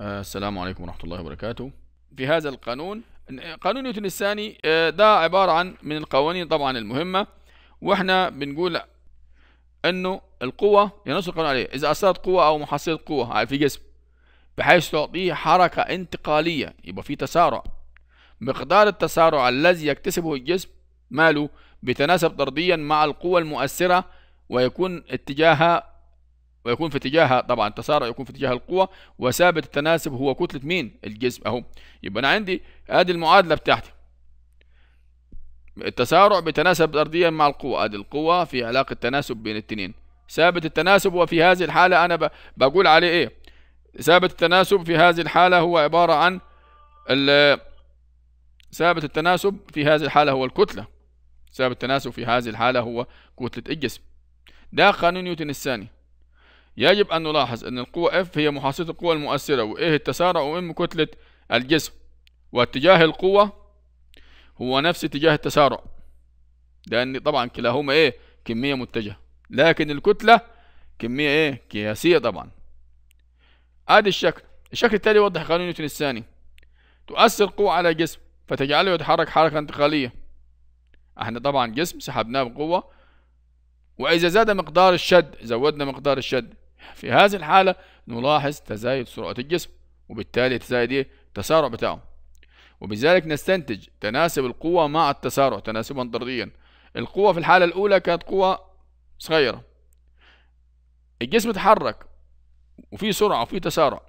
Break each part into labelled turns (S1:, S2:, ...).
S1: آه، السلام عليكم ورحمة الله وبركاته في هذا القانون قانون نيوتن الثاني آه، ده عبارة عن من القوانين طبعا المهمة واحنا بنقول انه القوة ينص القانون عليه اذا اثرت قوة او محصلة قوة في جسم بحيث تعطيه حركة انتقالية يبقى في تسارع مقدار التسارع الذي يكتسبه الجسم ماله بيتناسب طرديا مع القوة المؤثرة ويكون اتجاهها ويكون في اتجاهها طبعا تسارع يكون في اتجاه القوة وثابت التناسب هو كتلة مين الجسم اهو يبقى انا عندي ادي المعادلة بتاعتي التسارع بتناسب ارضيا مع القوة ادي القوة في علاقة تناسب بين التنين ثابت التناسب وفي هذه الحالة انا بقول عليه ايه ثابت التناسب في هذه الحالة هو عبارة عن ثابت التناسب في هذه الحالة هو الكتلة ثابت التناسب في هذه الحالة هو كتلة الجسم ده قانون نيوتن الثاني يجب أن نلاحظ أن القوة F هي محاصيلة القوة المؤثرة وإيه التسارع وإم كتلة الجسم واتجاه القوة هو نفس اتجاه التسارع لأن طبعا كلاهما إيه كمية متجهة لكن الكتلة كمية إيه قياسية طبعا آدي الشكل الشكل التالي يوضح قانون نيوتن الثاني تؤثر قوة على جسم فتجعله يتحرك حركة انتقالية احنا طبعا جسم سحبناه بقوة وإذا زاد مقدار الشد زودنا مقدار الشد في هذه الحالة نلاحظ تزايد سرعة الجسم وبالتالي تزايد إيه؟ التسارع بتاعه وبذلك نستنتج تناسب القوة مع التسارع تناسبا طرديا القوة في الحالة الأولى كانت قوة صغيرة الجسم تحرك وفي سرعة وفي تسارع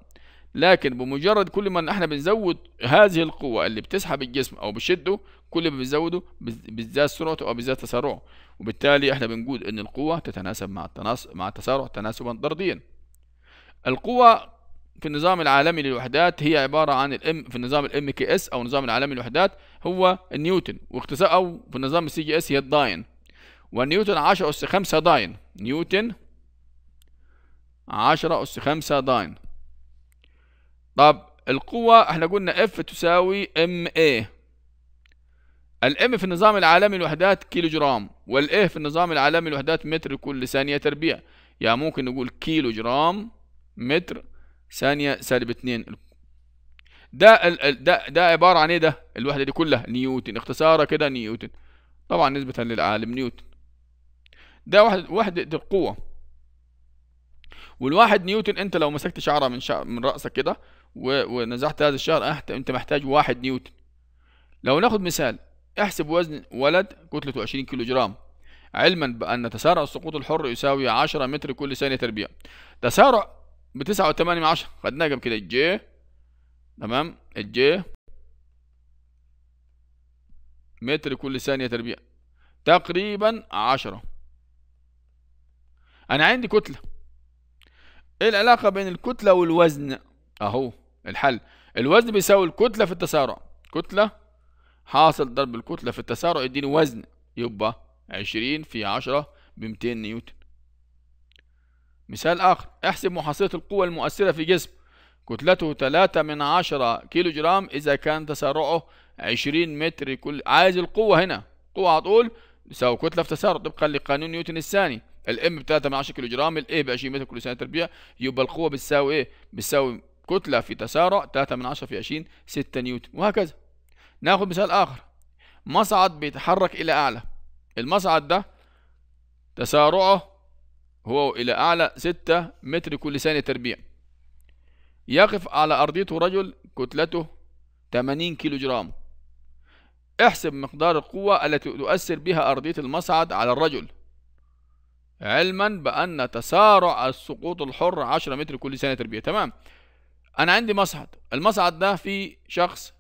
S1: لكن بمجرد كل ما احنا بنزود هذه القوة اللي بتسحب الجسم او بشده كل ما بنزوده بالذات سرعته او بالذات تسارعه وبالتالي احنا بنقول ان القوة تتناسب مع التناس مع التسارع تناسبا طرديا القوة في النظام العالمي للوحدات هي عبارة عن الام في النظام الام كي اس او النظام العالمي للوحدات هو النيوتن واختصار او في النظام السي جي اس هي الداين والنيوتن 10 اس 5 داين نيوتن 10 اس 5 داين طب القوة احنا قلنا F تساوي MA الام في النظام العالمي الوحدات كيلو جرام والايه في النظام العالمي الوحدات متر كل ثانية تربيع يعني ممكن نقول كيلو جرام متر ثانية سالب اتنين ده ده ده عبارة عن ايه ده؟ الوحدة دي كلها نيوتن اختصارها كده نيوتن طبعا نسبة للعالم نيوتن ده وحدة وحدة القوة والواحد نيوتن انت لو مسكت شعره من شعر من راسك كده ونزعت هذا الشعر أه، انت محتاج واحد نيوتن لو ناخد مثال احسب وزن ولد كتلته 20 كيلو جرام علما بأن تسارع السقوط الحر يساوي 10 متر كل ثانية تربيع تسارع ب 9.8 من عشرة خدناها قبل كده الجي تمام الجي متر كل ثانية تربيع تقريبا عشرة أنا عندي كتلة ايه العلاقة بين الكتلة والوزن اهو الحل الوزن بيساوي الكتلة في التسارع كتلة حاصل ضرب الكتلة في التسارع يديني وزن يبقى عشرين في عشرة 200 نيوتن مثال آخر احسب محاصرة القوة المؤثرة في جسم كتلته تلاتة من عشرة كيلو جرام إذا كان تسارعه عشرين متر كل عايز القوة هنا قوة على طول تساوي كتلة في تسارع طبقا لقانون نيوتن الثاني الام ب 3 كيلو جرام الاي ب 20 متر كل سنة تربيع يبقى القوه بتساوي ايه بتساوي كتله في تسارع 3 من 10 في 20 6 نيوتن وهكذا ناخد مثال اخر مصعد بيتحرك الى اعلى المصعد ده تسارعه هو الى اعلى 6 متر كل ثانيه تربيع يقف على ارضيته رجل كتلته 80 كيلو جرام احسب مقدار القوة التي تؤثر بها أرضية المصعد على الرجل علما بأن تسارع السقوط الحر 10 متر كل ثانية تربيع تمام أنا عندي مصعد المصعد ده فيه شخص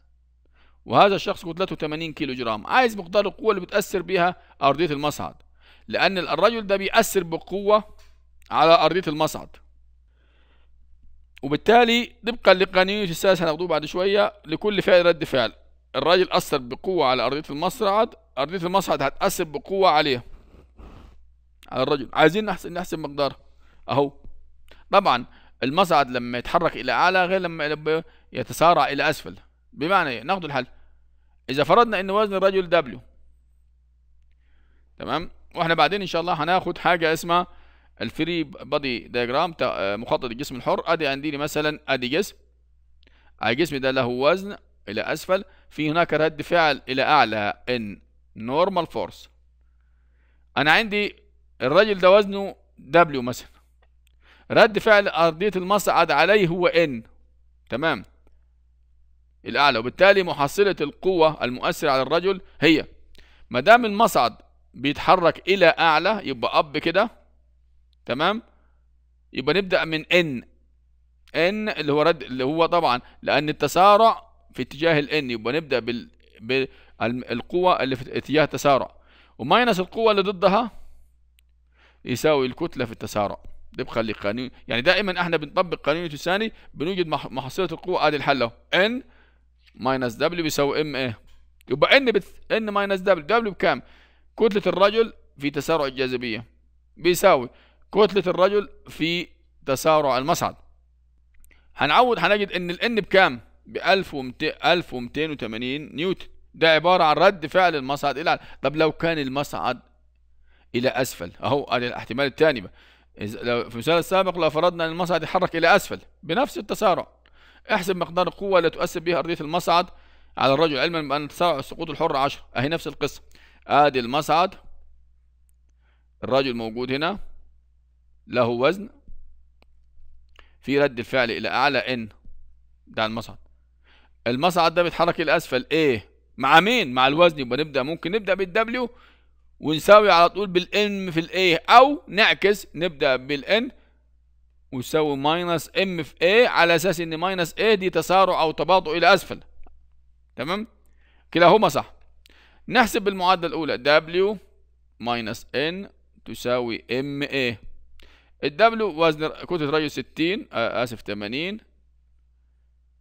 S1: وهذا الشخص كتلته 80 كيلو جرام عايز مقدار القوة اللي بتأثر بيها أرضية المصعد لأن الرجل ده بيأثر بقوة على أرضية المصعد وبالتالي طبقا لقانون الساس هناخدوه بعد شوية لكل فعل رد فعل الراجل أثر بقوة على أرضية المصعد أرضية المصعد هتأثر بقوة عليه على الرجل عايزين نحسب نحسب مقداره اهو طبعا المصعد لما يتحرك الى اعلى غير لما يتسارع الى اسفل بمعنى ايه ناخد الحل اذا فرضنا ان وزن الرجل دبليو تمام واحنا بعدين ان شاء الله هناخد حاجه اسمها الفري بادي دياجرام مخطط الجسم الحر ادي عندي لي مثلا ادي جسم الجسم ده له وزن الى اسفل في هناك رد فعل الى اعلى ان نورمال فورس انا عندي الراجل ده وزنه دبليو مثلا رد فعل أرضية المصعد عليه هو إن تمام الأعلى وبالتالي محصلة القوة المؤثرة على الرجل هي ما دام المصعد بيتحرك إلى أعلى يبقى أب كده تمام يبقى نبدأ من إن إن اللي هو رد اللي هو طبعا لأن التسارع في اتجاه الإن يبقى نبدأ بال... بالقوة اللي في اتجاه التسارع وماينس القوة اللي ضدها يساوي الكتلة في التسارع ده بخلي قانون يعني دائما احنا بنطبق قانون الثاني بنوجد محصلة القوة ادي الحل اهو ان ماينس دبليو بيساوي ام ايه يبقى ان بت... ان ماينس دبليو دبليو بكام؟ كتلة الرجل في تسارع الجاذبية بيساوي كتلة الرجل في تسارع المصعد هنعود هنجد ان الان بكام؟ ب 1280 نيوتن ده عبارة عن رد فعل المصعد الى طب لو كان المصعد إلى أسفل أهو أدي الاحتمال الثاني بقى في المثال السابق لو فرضنا أن المصعد يتحرك إلى أسفل بنفس التسارع احسب مقدار القوة التي تؤثر بها أرضية المصعد على الرجل علما بأن تسارع السقوط الحر 10 أهي نفس القصة آدي المصعد الرجل موجود هنا له وزن في رد الفعل إلى أعلى إن بتاع المصعد المصعد ده بيتحرك إلى أسفل إيه مع مين مع الوزن يبقى نبدأ ممكن نبدأ بالدبليو ونساوي على طول بالان في الايه او نعكس نبدا بالان ونساوي ماينس ام في اي على اساس ان ماينس اي دي تسارع او تباطؤ الى اسفل تمام كلاهما صح نحسب المعادله الاولى دبليو ماينس ان تساوي ام اي الدبليو وزن كتله ريو 60 آه، اسف 80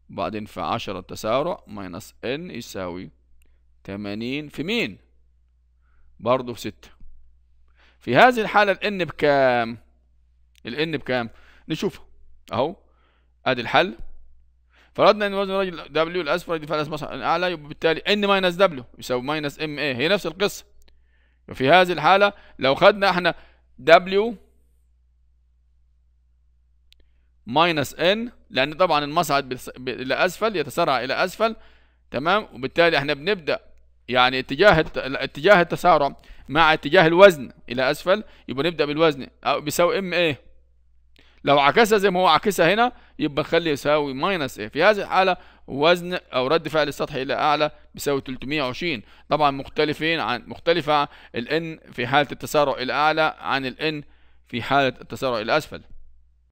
S1: بعدين في 10 التسارع ماينس ان يساوي 80 في مين برضه ستة في هذه الحالة الان بكام الان بكام نشوفها اهو ادي الحل فرضنا ان وزن الراجل دبليو الاسفل دي فلس مصر اعلى يبقى بالتالي ان ماينس دبليو يساوي ماينس ام اي هي نفس القصه وفي هذه الحاله لو خدنا احنا دبليو ماينس ان لان طبعا المصعد الى اسفل يتسارع الى اسفل تمام وبالتالي احنا بنبدا يعني اتجاه اتجاه التسارع مع اتجاه الوزن الى اسفل يبقى نبدا بالوزن بيساوي ام ايه لو عكسها زي ما هو عكسها هنا يبقى نخلي يساوي ماينس ايه في هذه الحاله وزن او رد فعل السطح الى اعلى بيساوي 320 طبعا مختلفين عن مختلفه الان في حاله التسارع الى اعلى عن الان في حاله التسارع الى اسفل